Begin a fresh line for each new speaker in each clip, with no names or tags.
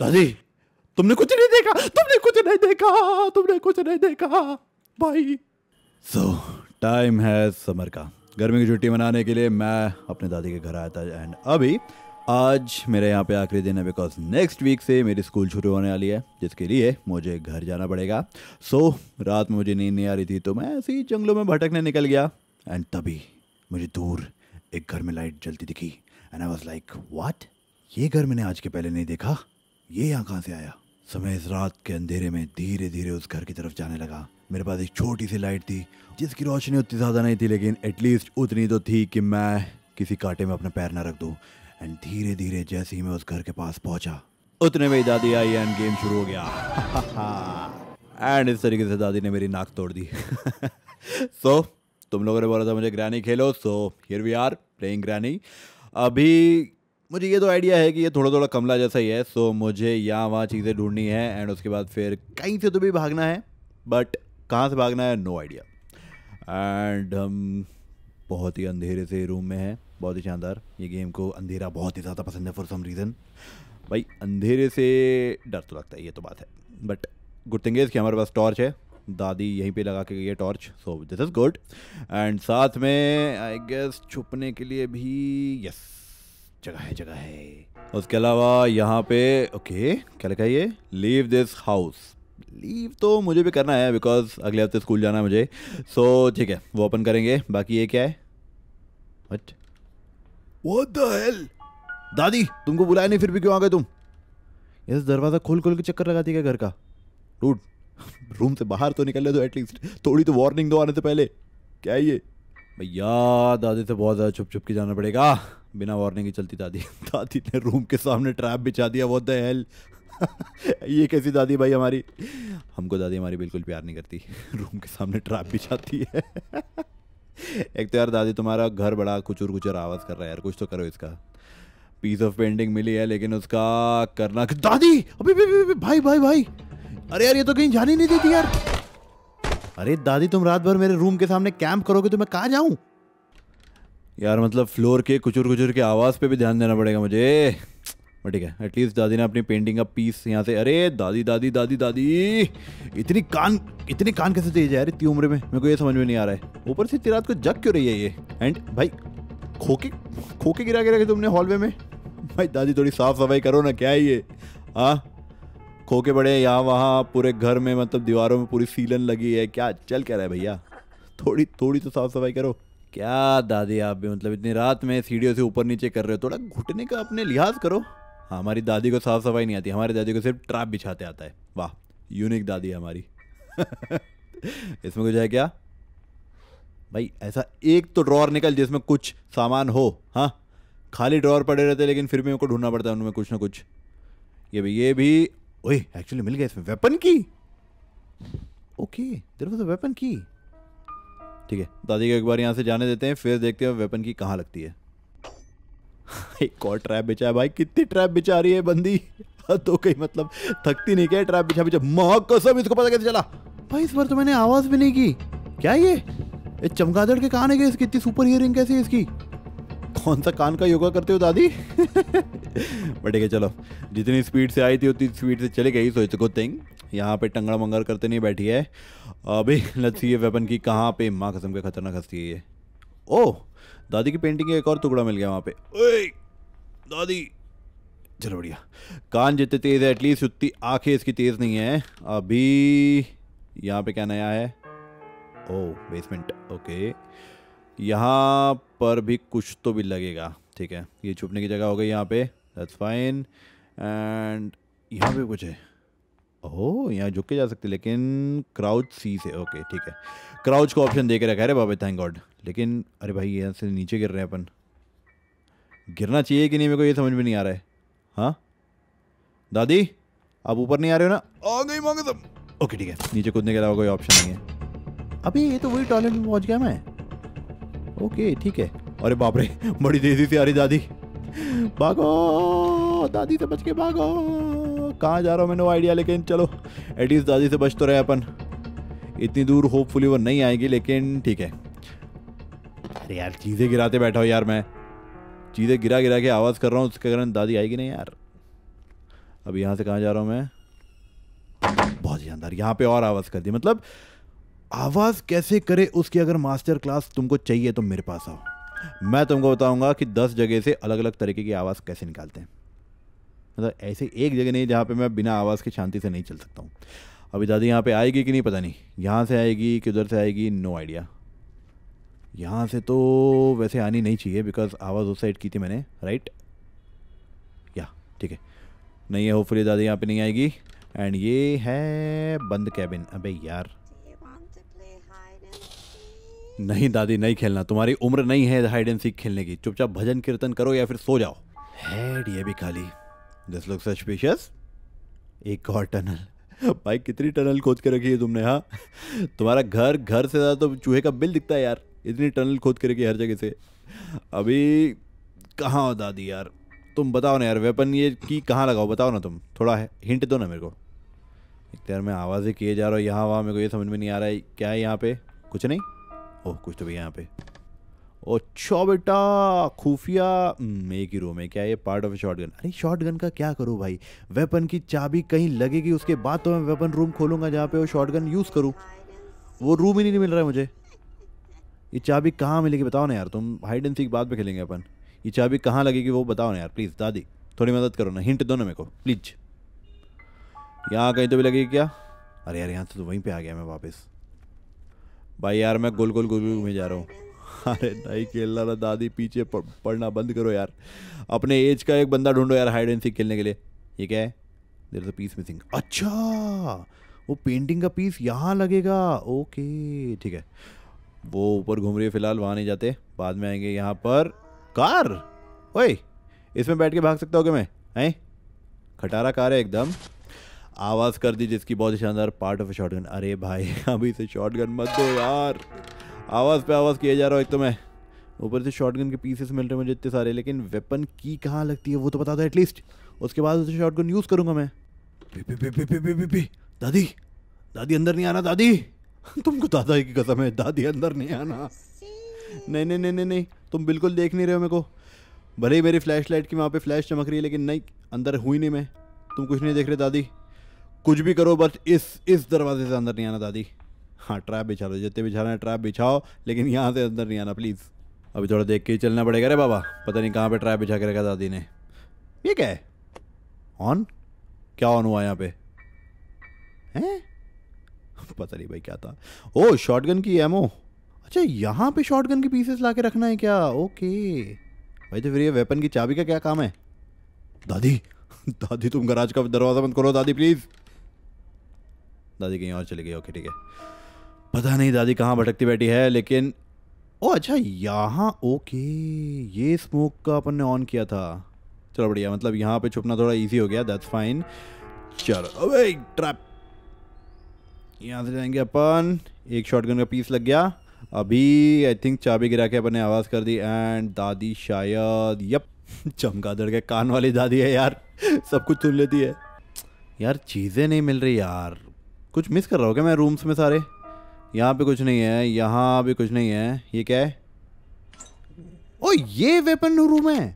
दादी तुमने कुछ नहीं देखा तुमने कुछ नहीं देखा तुमने कुछ नहीं देखा भाई सो टाइम है समर का गर्मी की छुट्टी मनाने के लिए मैं अपने दादी के घर आया था एंड अभी आज मेरे यहाँ पे आखिरी दिन है बिकॉज नेक्स्ट वीक से मेरी स्कूल शुरू होने वाली है जिसके लिए मुझे घर जाना पड़ेगा सो so, रात में मुझे नींद नहीं आ रही थी तो मैं ऐसे ही जंगलों में भटकने निकल गया एंड तभी मुझे दूर एक घर में लाइट जलती दिखी and I was like what ये घर मैंने आज के पहले नहीं देखा ये यहाँ कहाँ से आया समय इस रात के अंधेरे में धीरे धीरे उस घर की तरफ जाने लगा मेरे पास एक छोटी सी लाइट थी जिसकी रोशनी उतनी ज़्यादा नहीं थी लेकिन एटलीस्ट उतनी तो थी कि मैं किसी कांटे में अपना पैर ना रख दूँ एंड धीरे धीरे जैसे ही मैं उस घर के पास पहुँचा उतने में दादी आई एंड गेम शुरू हो गया एंड इस तरीके से दादी ने मेरी नाक तोड़ दी सो so, तुम लोगों ने बोला था मुझे ग्रैनी खेलो so here we are playing granny अभी मुझे ये तो आइडिया है कि ये थोड़ा थोड़ा कमला जैसा ही है सो मुझे यहाँ वहाँ चीज़ें ढूंढनी है एंड उसके बाद फिर कहीं से तो भी भागना है बट कहाँ से भागना है नो आइडिया एंड हम बहुत ही अंधेरे से रूम में हैं बहुत ही शानदार ये गेम को अंधेरा बहुत ही ज़्यादा पसंद है फॉर सम रीज़न भाई अंधेरे से डर तो लगता है ये तो बात है बट गुड थिंग इज़ कि हमारे पास टॉर्च है दादी यहीं पे लगा के गई है torch so this is good and साथ में आई गेस छुपने के लिए भी यस जगह है जगह है उसके अलावा यहाँ पे ओके क्या लिखा है ये लीव दिस हाउस लीव तो मुझे भी करना है बिकॉज अगले हफ्ते स्कूल जाना है मुझे सो so, ठीक है वो ओपन करेंगे बाकी ये क्या है वट व्हाट दादी तुमको बुलाया नहीं फिर भी क्यों आ गए तुम यस तो दरवाज़ा खोल खोल के चक्कर लगाती क्या घर का रूट रूम से बाहर तो निकल ले दो एटलीस्ट थोड़ी तो वार्निंग दो आने से पहले क्या ये भैया दादी से बहुत ज़्यादा छुप छुप के जाना पड़ेगा बिना वार्निंग ही चलती दादी दादी ने रूम के सामने ट्रैप बिछा दिया बहुत हेल ये कैसी दादी भाई हमारी हमको दादी हमारी बिल्कुल प्यार नहीं करती रूम के सामने ट्रैप बिछाती है एक तो यार दादी तुम्हारा घर बड़ा कुचुर कुचुर आवाज़ कर रहा है यार कुछ तो करो इसका पीस ऑफ पेंटिंग मिली है लेकिन उसका करना दादी अभी भाई भाई भाई अरे यार ये तो कहीं जाने नहीं देती यार अरे दादी तुम रात भर मेरे रूम के सामने कैंप करोगे तो मैं कहाँ जाऊँ यार मतलब फ्लोर के कुचुर कुचुर के आवाज़ पे भी ध्यान देना पड़ेगा मुझे ठीक है एटलीस्ट दादी ने अपनी पेंटिंग का पीस यहाँ से अरे दादी दादी दादी दादी इतनी कान इतनी कान कैसे तेज है इतनी उम्र में मेरे को ये समझ में नहीं आ रहा है ऊपर से इतनी रात को जग क्यों रही है ये एंड भाई खोके खोके गिरा गिरा के तुमने हॉलवे में भाई दादी थोड़ी साफ सफाई करो ना क्या है ये हाँ खो के पड़े यहाँ वहाँ पूरे घर में मतलब दीवारों में पूरी सीलन लगी है क्या चल क्या रहा है भैया थोड़ी थोड़ी तो साफ सफाई करो क्या दादी आप भी मतलब इतनी रात में सीढ़ियों से ऊपर नीचे कर रहे हो थोड़ा घुटने का अपने लिहाज करो हाँ हमारी दादी को साफ सफाई नहीं आती हमारी दादी को सिर्फ ट्रैप बिछाते आता है वाह यूनिक दादी है हमारी इसमें कुछ है क्या भाई ऐसा एक तो ड्रॉर निकल जिसमें कुछ सामान हो हाँ खाली ड्रॉर पड़े रहते लेकिन फिर भी मेरे को ढूंढना पड़ता है उनमें कुछ ना कुछ ये भी ये भी ओए एक्चुअली मिल गया इसमें वेपन की okay there was a weapon की ठीक है दादी को एक बार यहाँ से जाने देते हैं फिर देखते हैं वेपन की कहाँ लगती है एक और ट्रैप बिछा है भाई कितनी ट्रैप बिछा रही है बंदी हाँ, तो कहीं मतलब थकती नहीं क्या ट्रैप बिछा बिछा मां कसम इसको पता कैसे चला भाई इस बार तो मैंने आवाज़ भी नहीं की क्या ये ये चमगादड़ के कहाँ है इसकी इतनी सुपर हियरिंग कैसी है इसकी कौन सा कान का योगा करते हो दादी बट ठीक है चलो जितनी स्पीड से आई थी उतनी स्पीड से चले गई सो इट्स गुड थिंग यहाँ पे टंगड़ा मंगड़ करते नहीं बैठी है अभी लत सी वेपन की कहाँ पे माँ कसम के खतरनाक हंसती है ये ओह दादी की पेंटिंग का एक और टुकड़ा मिल गया वहाँ पे ओए दादी चलो बढ़िया कान जितने तेज़ है एटलीस्ट उतनी आंखें इसकी तेज़ नहीं है अभी यहाँ पे क्या नया है ओ बेसमेंट ओके यहाँ पर भी कुछ तो भी लगेगा ठीक है ये छुपने की जगह हो गई यहाँ पे दैट्स फाइन एंड यहाँ पे कुछ है ओह यहाँ झुक के जा सकते लेकिन क्राउच सी से ओके ठीक है क्राउच को ऑप्शन दे के रखा है अरे बाबा थैंक गॉड लेकिन अरे भाई यहाँ से नीचे गिर रहे हैं अपन गिरना चाहिए कि नहीं मेरे को ये समझ में नहीं आ रहा है हाँ दादी आप ऊपर नहीं आ रहे हो ना आ गई मांगे तुम ओके ठीक है नीचे कूदने के अलावा कोई ऑप्शन नहीं है अभी ये तो वही टॉयलेट में पहुँच गया मैं ओके ठीक है अरे बाप रे बड़ी तेजी से आ रही दादी भागो दादी से बच के भागो कहाँ जा रहा हूँ मैंने वो आइडिया लेकिन चलो एटलीस्ट दादी से बच तो रहे अपन इतनी दूर होपफुली वो नहीं आएगी लेकिन ठीक है अरे यार चीज़ें गिराते बैठा हो यार मैं चीज़ें गिरा गिरा के आवाज़ कर रहा हूँ उसके कारण दादी आएगी नहीं यार अब यहाँ से कहाँ जा रहा हूँ मैं बहुत शानदार यहाँ पे और आवाज़ कर दी मतलब आवाज़ कैसे करे उसकी अगर मास्टर क्लास तुमको चाहिए तो मेरे पास आओ मैं तुमको बताऊंगा कि दस जगह से अलग अलग तरीके की आवाज़ कैसे निकालते हैं मतलब ऐसे एक जगह नहीं जहाँ पे मैं बिना आवाज़ के शांति से नहीं चल सकता हूँ अभी दादी यहाँ पे आएगी कि नहीं पता नहीं यहाँ से आएगी कि उधर से आएगी नो आइडिया यहाँ से तो वैसे आनी नहीं चाहिए बिकॉज आवाज़ उस साइड की थी मैंने राइट या ठीक है नहीं है होपफुली दादी यहाँ पे नहीं आएगी एंड ये है बंद कैबिन अबे यार नहीं दादी नहीं खेलना तुम्हारी उम्र नहीं है हाइड एंड सीख खेलने की चुपचाप भजन कीर्तन करो या फिर सो जाओ हेड ये भी खाली दिस लुक सस्पिशियस एक और टनल भाई कितनी टनल खोद के रखी है तुमने हाँ तुम्हारा घर घर से ज़्यादा तो चूहे का बिल दिखता है यार इतनी टनल खोद के रखी है हर जगह से अभी कहाँ हो दादी यार तुम बताओ ना यार वेपन ये की कहाँ लगाओ बताओ ना तुम थोड़ा है हिंट दो ना मेरे को एक यार मैं आवाज़ें किए जा रहा हूँ यहाँ वहाँ मेरे को ये समझ में नहीं आ रहा है क्या है यहाँ पे कुछ नहीं ओह कुछ तो भैया यहाँ पे ओ अच्छा बेटा खुफिया हम्म, एक ही रूम है क्या ये पार्ट ऑफ शॉर्ट गन अरे शॉर्ट गन का क्या करूँ भाई वेपन की चाबी कहीं लगेगी उसके बाद तो मैं वेपन रूम खोलूँगा जहाँ पे वो शॉर्ट गन यूज़ करूँ वो रूम ही नहीं मिल रहा है मुझे ये चाबी कहाँ मिलेगी बताओ ना यार तुम हाइड एंड सीख बाद में खेलेंगे अपन ये चाबी कहाँ लगेगी वो बताओ ना यार प्लीज़ दादी थोड़ी मदद करो ना हिंट दो ना मेरे को प्लीज यहाँ कहीं तो भी लगेगी क्या अरे यार यहाँ से तो वहीं पर आ गया मैं वापस भाई यार मैं गोल गोल गोल गोल घूमे जा रहा हूँ अरे नहीं खेलना रहा दादी पीछे पढ़ना बंद करो यार अपने एज का एक बंदा ढूंढो यार हाइड एंड सीख खेलने के लिए ये क्या है there is a piece missing अच्छा वो पेंटिंग का पीस यहाँ लगेगा ओके ठीक है वो ऊपर घूम रही है फिलहाल वहाँ नहीं जाते बाद में आएंगे यहाँ पर कार ओए इसमें बैठ के भाग सकता हो क्या मैं हैं खटारा कार है एकदम आवाज़ कर दी जिसकी बहुत ही शानदार पार्ट ऑफ शॉर्ट गन अरे भाई अभी से शॉर्ट गन मत दो यार आवाज़ पे आवाज़ किया जा रहा हूँ एक तो मैं ऊपर से शॉर्ट गन के पीसेस मिल रहे हैं मुझे इतने सारे लेकिन वेपन की कहाँ लगती है वो तो बता दो एटलीस्ट उसके बाद उसे शॉर्ट गन यूज़ करूंगा मैं पी पी पी पी पी पी दादी दादी अंदर नहीं आना दादी तुमको दादा की कसम है दादी अंदर नहीं आना नहीं नहीं नहीं नहीं नहीं तुम बिल्कुल देख नहीं रहे हो मेरे को भले ही मेरी फ्लैश लाइट की वहाँ पे फ्लैश चमक रही है लेकिन नहीं अंदर हुई नहीं मैं तुम कुछ नहीं देख रहे दादी कुछ भी करो बस इस इस दरवाजे से अंदर नहीं आना दादी हाँ ट्रैप बिछा लो जितने बिछा रहे ट्रैप बिछाओ लेकिन यहाँ से अंदर नहीं आना प्लीज़ अभी थोड़ा देख के ही चलना पड़ेगा रे बाबा पता नहीं कहाँ पे ट्रैप बिछा के रखा दादी ने ये क्या है ऑन क्या ऑन हुआ यहाँ पे हैं पता नहीं भाई क्या था ओ शॉटगन की एमओ अच्छा यहाँ पे शॉटगन के पीसेस ला के रखना है क्या ओके भाई तो फिर ये वेपन की चाबी का क्या काम है दादी दादी तुम गराज का दरवाज़ा बंद करो दादी प्लीज़ दादी कहीं और चली गई ओके ठीक है पता नहीं दादी कहाँ भटकती बैठी है लेकिन ओ अच्छा यहाँ ओके ये स्मोक का अपन ने ऑन किया था चलो बढ़िया मतलब यहाँ पे छुपना थोड़ा इजी हो गया दैट्स फाइन चलो अबे ट्रैप यहाँ से जाएंगे अपन एक शॉटगन का पीस लग गया अभी आई थिंक चाबी गिरा के अपन ने आवाज़ कर दी एंड दादी शायद यप चमगादड़ के कान वाली दादी है यार सब कुछ सुन लेती है यार चीज़ें नहीं मिल रही यार कुछ मिस कर रहा हूँ क्या मैं रूम्स में सारे यहाँ पे कुछ नहीं है यहाँ भी कुछ नहीं है ये क्या है ओ ये वेपन रूम है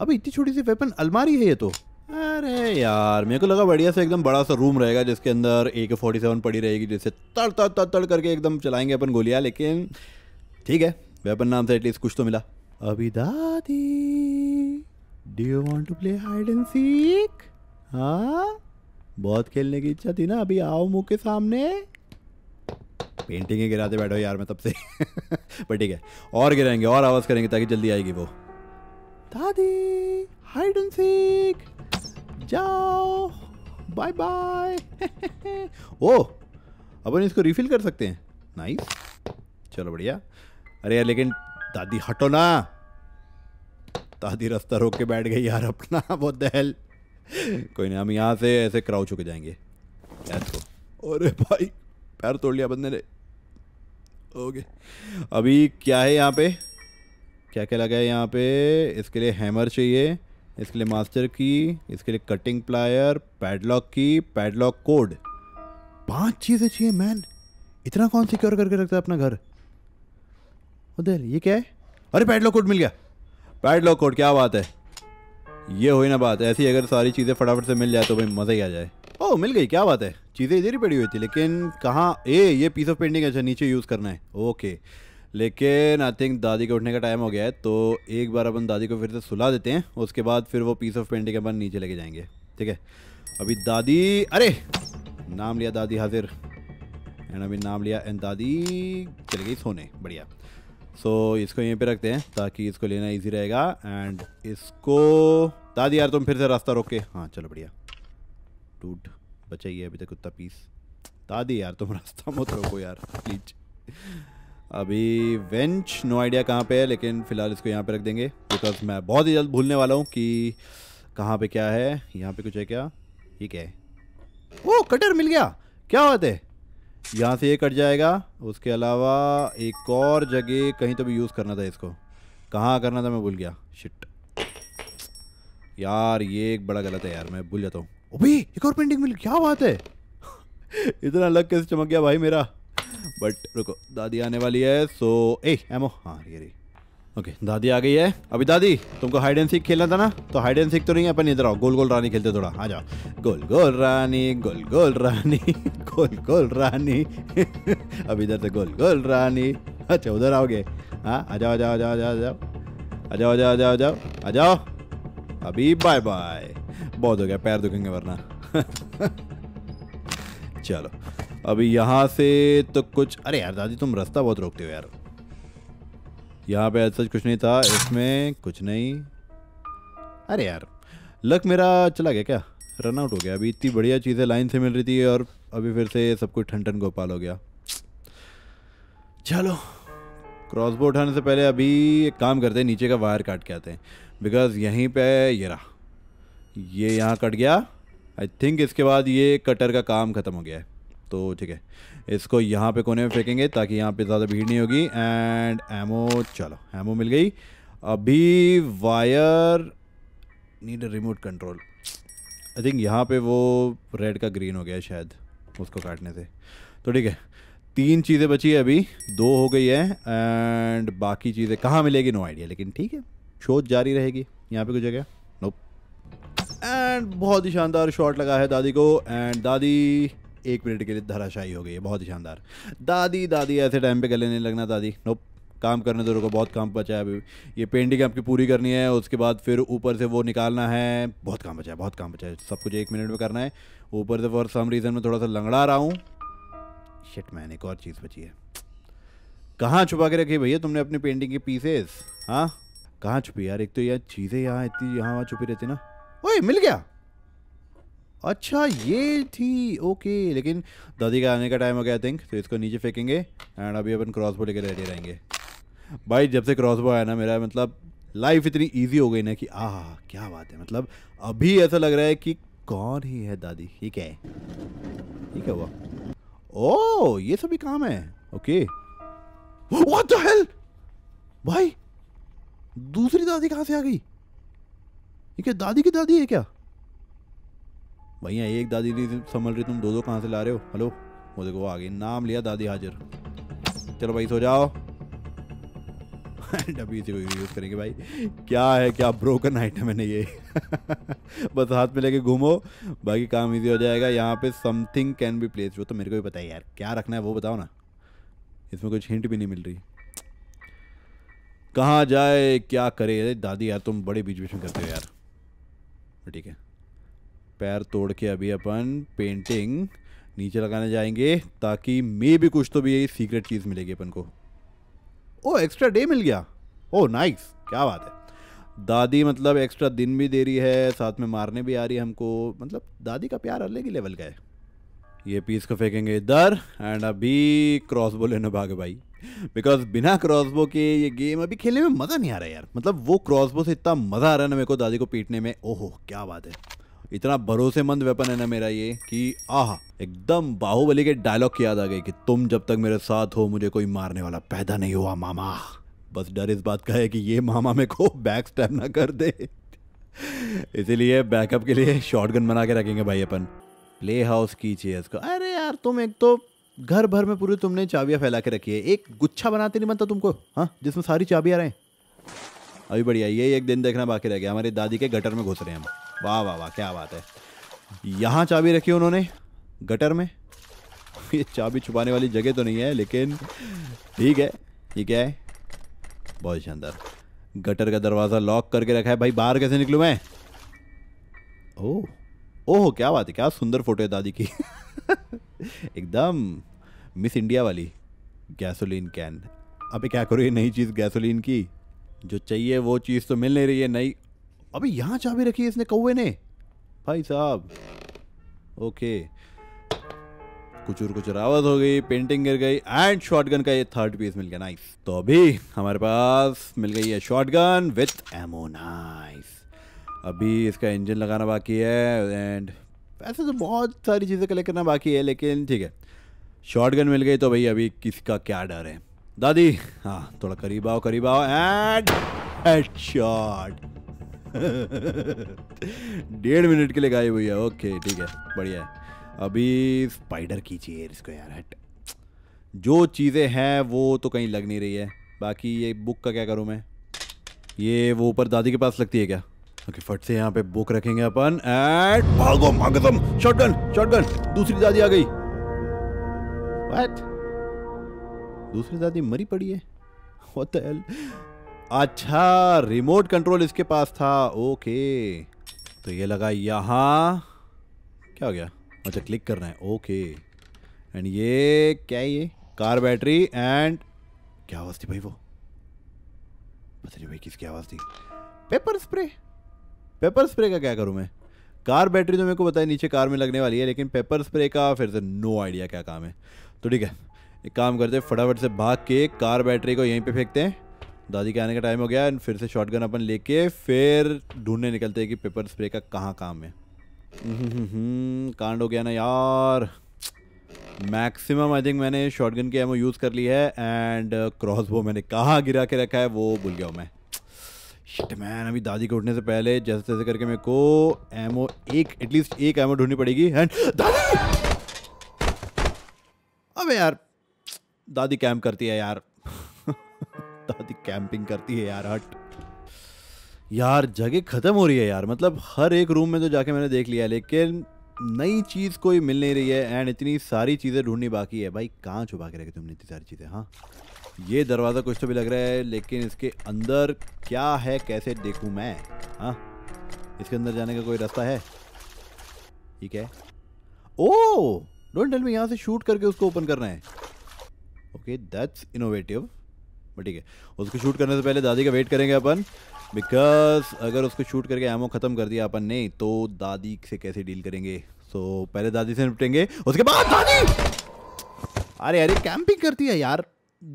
अबे इतनी छोटी सी वेपन अलमारी है ये तो अरे यार मेरे को लगा बढ़िया से एकदम बड़ा सा रूम रहेगा जिसके अंदर ए के फोर्टी सेवन पड़ी रहेगी जिससे तड़ तड़ तड़ तड़ करके एकदम चलाएंगे अपन गोलियाँ लेकिन ठीक है वेपन नाम से एटलीस्ट कुछ तो मिला अभी दादी do you want to play hide and seek हाँ बहुत खेलने की इच्छा थी ना अभी आओ मुंह के सामने पेंटिंग गिराते बैठो यार मैं तब से बट ठीक है और गिराएंगे और आवाज़ करेंगे ताकि जल्दी आएगी वो दादी हाइड एंड सीक जाओ बाय बाय ओ अपन इसको रिफिल कर सकते हैं नाइस चलो बढ़िया अरे यार लेकिन दादी हटो ना दादी रास्ता रोक के बैठ गई यार अपना वो दहल कोई नहीं हम यहाँ से ऐसे क्राउच होके जाएंगे अरे भाई पैर तोड़ लिया बंदे ने ओके अभी क्या है यहाँ पे क्या क्या लगा है यहाँ पे इसके लिए हैमर चाहिए इसके लिए मास्टर की इसके लिए कटिंग प्लायर पैडलॉक की पैडलॉक कोड पांच चीज़ें चाहिए मैन इतना कौन सिक्योर करके रखता है अपना घर उधर ये क्या है अरे पैडलॉक कोड मिल गया पैडलॉक कोड क्या बात है ये हुई ना बात ऐसी अगर सारी चीज़ें फटाफट से मिल जाए तो भाई मज़ा ही आ जाए ओह मिल गई क्या बात है चीज़ें इधर ही पड़ी हुई थी लेकिन कहाँ ए ये पीस ऑफ पेंटिंग अच्छा नीचे यूज़ करना है ओके लेकिन आई थिंक दादी के उठने का टाइम हो गया है तो एक बार अपन दादी को फिर से सुला देते हैं उसके बाद फिर वो पीस ऑफ पेंटिंग अपन नीचे लेके जाएंगे ठीक है अभी दादी अरे नाम लिया दादी हाजिर एंड अभी नाम लिया एंड दादी चली गई सोने बढ़िया सो so, इसको यहीं पे रखते हैं ताकि इसको लेना इजी रहेगा एंड इसको दादी यार तुम फिर से रास्ता रोके हाँ चलो बढ़िया टूट बचाइए अभी तक कुत्ता पीस दादी यार तुम रास्ता मत रोको यार प्लीज अभी वेंच नो आइडिया कहाँ पे है लेकिन फ़िलहाल इसको यहाँ पे रख देंगे बिकॉज मैं बहुत ही जल्द भूलने वाला हूँ कि कहाँ पे क्या है यहाँ पे कुछ है क्या ठीक है ओ कटर मिल गया क्या बात है यहाँ से ये कट जाएगा उसके अलावा एक और जगह कहीं तो भी यूज़ करना था इसको कहाँ करना था मैं भूल गया शिट यार ये एक बड़ा गलत है यार मैं भूल जाता हूँ ओ एक और पेंटिंग मिल क्या बात है इतना लग कैसे चमक गया भाई मेरा बट रुको दादी आने वाली है सो ए एमो हाँ ये रही ओके दादी आ गई है अभी दादी तुमको हाइड एंड सीख खेलना था ना तो हाइड एंड सीख तो नहीं है अपन इधर आओ गोल गोल रानी खेलते थोड़ा आ जाओ गोल गोल रानी गोल गोल रानी गोल गोल रानी अभी इधर से गोल गोल रानी अच्छा उधर आओगे हाँ आ जाओ आ जाओ आ जाओ आ जाओ आ जाओ आ जाओ आ जाओ आ जाओ आ जाओ अभी बाय बाय बहुत हो गया पैर दुखेंगे वरना चलो अभी यहाँ से तो कुछ अरे यार दादी तुम रास्ता बहुत रोकते हो यार यहाँ पे ऐसा कुछ नहीं था इसमें कुछ नहीं अरे यार लक मेरा चला गया क्या रन आउट हो गया अभी इतनी बढ़िया चीज़ें लाइन से मिल रही थी और अभी फिर से सब कुछ ठन ठन गोपाल हो गया चलो क्रॉसबो उठाने से पहले अभी एक काम करते हैं नीचे का वायर काट के आते हैं बिकॉज यहीं पे ये रहा ये यहाँ कट गया आई थिंक इसके बाद ये कटर का काम ख़त्म हो गया है तो ठीक है इसको यहाँ पे कोने में फेंकेंगे ताकि यहाँ पे ज़्यादा भीड़ नहीं होगी एंड एमो चलो एमो मिल गई अभी wire need remote control I think यहाँ पे वो रेड का ग्रीन हो गया शायद उसको काटने से तो ठीक है तीन चीज़ें बची है अभी दो हो गई है एंड बाकी चीज़ें कहाँ मिलेगी नो आइडिया लेकिन ठीक है शोध जारी रहेगी यहाँ पे कुछ जगह नोप एंड बहुत ही शानदार शॉट लगा है दादी को एंड दादी एक मिनट के लिए धराशाई हो गई है बहुत ही शानदार दादी दादी ऐसे टाइम पे गले नहीं लगना दादी नोप काम करने दो रुको बहुत काम बचा है अभी ये पेंटिंग आपकी पूरी करनी है उसके बाद फिर ऊपर से वो निकालना है बहुत काम बचा है बहुत काम बचा है सब कुछ एक मिनट में करना है ऊपर से फॉर सम रीज़न में थोड़ा सा लंगड़ा रहा हूँ शिट मैंने एक और चीज़ बची है कहाँ छुपा के रखी भैया तुमने अपनी पेंटिंग के पीसेस हाँ कहाँ छुपी यार एक तो यार चीज़ें यहाँ इतनी यहाँ वहाँ छुपी रहती ना ओए मिल गया अच्छा ये थी ओके लेकिन दादी का आने का टाइम हो गया आई थिंक तो इसको नीचे फेंकेंगे एंड अभी अपन क्रॉसबो लेकर रेडी रहेंगे भाई जब से क्रॉस बो आया ना मेरा मतलब लाइफ इतनी ईजी हो गई ना कि आह क्या बात है मतलब अभी ऐसा लग रहा है कि कौन ही है दादी ये क्या है ये क्या हुआ ओ ये सभी काम है ओके व्हाट द हेल भाई दूसरी दादी कहाँ से आ गई ये क्या दादी की दादी है क्या भैया एक दादी नहीं संभल रही तुम दो दो कहाँ से ला रहे हो हेलो वो देखो आ गई नाम लिया दादी हाजिर चलो भाई सो जाओ डबी से कोई यूज़ करेंगे भाई क्या है क्या ब्रोकन आइटम है ना ये बस हाथ में लेके घूमो बाकी काम इजी हो जाएगा यहाँ पे समथिंग कैन बी प्लेस वो तो मेरे को भी पता है यार क्या रखना है वो बताओ ना इसमें कुछ हिंट भी नहीं मिल रही कहाँ जाए क्या करे दादी यार तुम बड़े बीच बीच में करते हो यार ठीक है पैर तोड़ के अभी अपन पेंटिंग नीचे लगाने जाएंगे ताकि मे भी कुछ तो भी यही सीक्रेट चीज़ मिलेगी अपन को ओ एक्स्ट्रा डे मिल गया ओ नाइस क्या बात है दादी मतलब एक्स्ट्रा दिन भी दे रही है साथ में मारने भी आ रही है हमको मतलब दादी का प्यार अलग ही लेवल का है ये पीस को फेंकेंगे इधर एंड अभी क्रॉसबो लेना भागे भाई बिकॉज बिना क्रॉसबो के ये गेम अभी खेलने में मज़ा नहीं आ रहा यार मतलब वो क्रॉसबो से इतना मज़ा आ रहा है ना मेरे को दादी को पीटने में ओहो क्या बात है इतना भरोसेमंद वेपन है ना मेरा ये कि आह एकदम बाहुबली के डायलॉग की याद आ गई कि तुम जब तक मेरे साथ हो मुझे कोई मारने वाला पैदा नहीं हुआ मामा बस डर इस बात का है कि ये मामा मेरे को बैक स्टैप ना कर दे इसीलिए बैकअप के लिए शॉटगन बना के रखेंगे भाई अपन प्ले हाउस की चेयर्स को अरे यार तुम एक तो घर भर में पूरी तुमने चाबियां फैला के रखी है एक गुच्छा बनाते नहीं बनता तुमको हाँ जिसमें सारी चाबियां रहें अभी बढ़िया ये एक दिन देखना बाकी रह गया हमारी दादी के गटर में घुस रहे हैं हम वाह वाह वाह क्या बात है यहाँ चाबी रखी उन्होंने गटर में ये चाबी छुपाने वाली जगह तो नहीं है लेकिन ठीक है ठीक है बहुत शानदार गटर का दरवाज़ा लॉक करके रखा है भाई बाहर कैसे निकलूँ मैं ओह ओह क्या बात है क्या सुंदर फोटो है दादी की एकदम मिस इंडिया वाली गैसोलीन कैन अबे क्या करो ये नई चीज़ गैसोलीन की जो चाहिए वो चीज़ तो मिल नहीं रही है नई अभी यहाँ चाबी रखी है इसने कौए ने भाई साहब ओके कुचुर कुचुर आवाज हो गई पेंटिंग गिर गई एंड शॉटगन का ये थर्ड पीस मिल गया नाइस तो अभी हमारे पास मिल गई है शॉटगन विथ एमो नाइस अभी इसका इंजन लगाना बाकी है एंड वैसे तो बहुत सारी चीज़ें कलेक्ट करना बाकी है लेकिन ठीक है शॉटगन मिल गई तो भाई अभी किसका क्या डर है दादी हाँ थोड़ा करीब आओ करीब आओ एंड हेडशॉट डेढ़ मिनट के लिए गायब हुई है ओके ठीक है बढ़िया है अभी स्पाइडर कीजिए इसको यार हट जो चीज़ें हैं वो तो कहीं लग नहीं रही है बाकी ये बुक का क्या करूँ मैं ये वो ऊपर दादी के पास लगती है क्या ओके फट से यहाँ पे बुक रखेंगे अपन एट भागो मागदम शॉटगन शॉटगन दूसरी दादी आ गई व्हाट दूसरी दादी मरी पड़ी है व्हाट द हेल अच्छा रिमोट कंट्रोल इसके पास था ओके तो ये लगा यहाँ क्या हो गया अच्छा क्लिक करना है ओके एंड ये क्या है ये कार बैटरी एंड क्या आवाज़ थी भाई वो पता नहीं भाई किसकी आवाज़ थी पेपर स्प्रे पेपर स्प्रे का क्या करूँ मैं कार बैटरी तो मेरे को पता नीचे कार में लगने वाली है लेकिन पेपर स्प्रे का फिर से नो आइडिया क्या काम है तो ठीक है एक काम करते फटाफट से भाग के कार बैटरी को यहीं पे फेंकते हैं दादी के आने का टाइम हो गया एंड फिर से शॉटगन अपन लेके फिर ढूंढने निकलते हैं कि पेपर स्प्रे का कहाँ काम है हम्म, कांड हो गया ना यार मैक्सिमम आई थिंक मैंने गन की एमओ यूज़ कर ली है एंड क्रॉसबो मैंने कहाँ गिरा के रखा है वो भूल गया हूँ मैं शिट मैन अभी दादी के उठने से पहले जैसे तैसे करके मेरे को एमओ एक एटलीस्ट एक एमओ ढूंढनी पड़ेगी एंड दादी अबे यार दादी कैम करती है यार दादी कैंपिंग करती है यार हट यार जगह ख़त्म हो रही है यार मतलब हर एक रूम में तो जाके मैंने देख लिया लेकिन नई चीज़ कोई मिल नहीं रही है एंड इतनी सारी चीज़ें ढूंढनी बाकी है भाई कहाँ छुपा के रखे तुमने इतनी सारी चीज़ें हाँ ये दरवाज़ा कुछ तो भी लग रहा है लेकिन इसके अंदर क्या है कैसे देखू मैं हाँ इसके अंदर जाने का कोई रास्ता है ठीक है ओ डोंट टेल मी यहाँ से शूट करके उसको ओपन करना है ओके दैट्स इनोवेटिव बट ठीक है उसको शूट करने से पहले दादी का वेट करेंगे अपन बिकॉज अगर उसको शूट करके एमो ख़त्म कर दिया अपन ने तो दादी से कैसे डील करेंगे सो so, पहले दादी से निपटेंगे उसके बाद दादी अरे अरे कैंपिंग करती है यार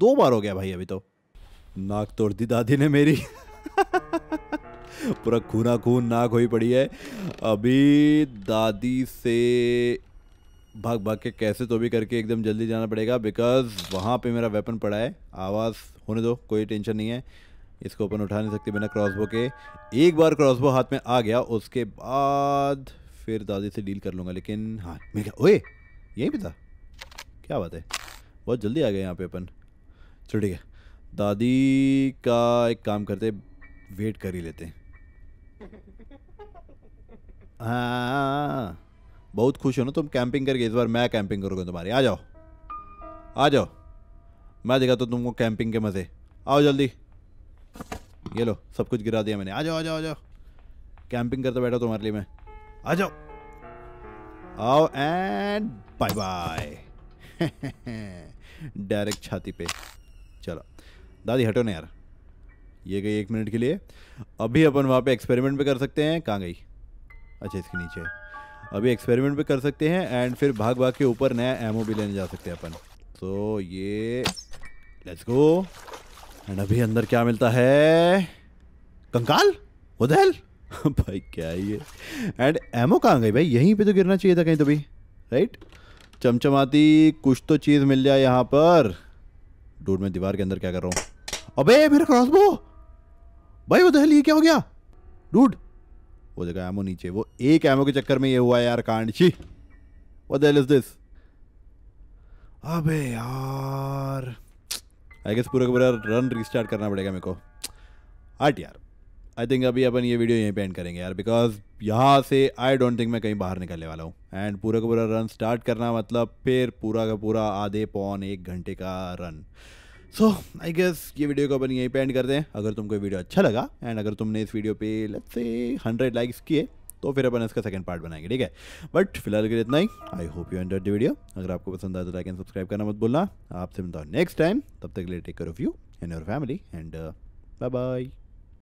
दो बार हो गया भाई अभी तो नाक तोड़ दी दादी ने मेरी पूरा खूना खून नाक हुई पड़ी है अभी दादी से भाग भाग के कैसे तो भी करके एकदम जल्दी जाना पड़ेगा बिकॉज वहाँ पे मेरा वेपन पड़ा है आवाज़ होने दो कोई टेंशन नहीं है इसको ओपन उठा नहीं सकते बिना क्रॉसबो के एक बार क्रॉसबो हाथ में आ गया उसके बाद फिर दादी से डील कर लूँगा लेकिन हाँ मिल गया ओए यहीं पे था क्या बात है बहुत जल्दी आ गए यहाँ पे अपन चलो ठीक है दादी का एक काम करते वेट कर ही लेते हाँ बहुत खुश हो ना तुम कैंपिंग करके इस बार मैं कैंपिंग करूँगा तुम्हारी आ जाओ आ जाओ मैं दिखाता तो तुमको कैंपिंग के मज़े आओ जल्दी ये लो सब कुछ गिरा दिया मैंने आ जाओ आ जाओ आ जाओ कैंपिंग करते बैठा तुम्हारे लिए मैं आ जाओ आओ एंड बाय बाय डायरेक्ट छाती पे चलो दादी हटो ना यार ये गई एक मिनट के लिए अभी अपन वहाँ पे एक्सपेरिमेंट भी कर सकते हैं कहाँ गई अच्छा इसके नीचे अभी एक्सपेरिमेंट भी कर सकते हैं एंड फिर भाग भाग के ऊपर नया एमओ भी लेने जा सकते हैं अपन तो ये लेट्स गो एंड अभी अंदर क्या मिलता है कंकाल उदहल भाई क्या ये एंड एमो कहाँ गई भाई यहीं पे तो गिरना चाहिए था कहीं तो भी राइट चमचमाती कुछ तो चीज़ मिल जाए यहाँ पर डूड मैं दीवार के अंदर क्या कर रहा हूँ अबे मेरा क्रॉसबो भाई वो दहल ये क्या हो गया डूड वो देखा एमो नीचे वो एक एमो के चक्कर में ये हुआ यार कांड छी वो दहल इज दिस अबे यार आई गेस पूरा का पूरा रन रिस्टार्ट करना पड़ेगा मेरे को आट यार आई थिंक अभी अपन ये वीडियो यहीं पे एंड करेंगे यार बिकॉज यहाँ से आई डोंट थिंक मैं कहीं बाहर निकलने वाला हूँ एंड पूरा का पूरा रन स्टार्ट करना मतलब फिर पूरा का पूरा आधे पौन एक घंटे का रन सो आई गेस ये वीडियो को अपन यहीं पे एंड करते हैं अगर तुमको वीडियो अच्छा लगा एंड अगर तुमने इस वीडियो पे लेट्स से हंड्रेड लाइक्स किए तो फिर अपन इसका सेकंड पार्ट बनाएंगे ठीक है बट फिलहाल के लिए इतना ही I hope you enter the video अगर आपको पसंद आए तो लाइक एंड सब्सक्राइब करना मत भूलना आपसे मिलता हूँ नेक्स्ट टाइम तब तक के लिए take care of you and your family and bye bye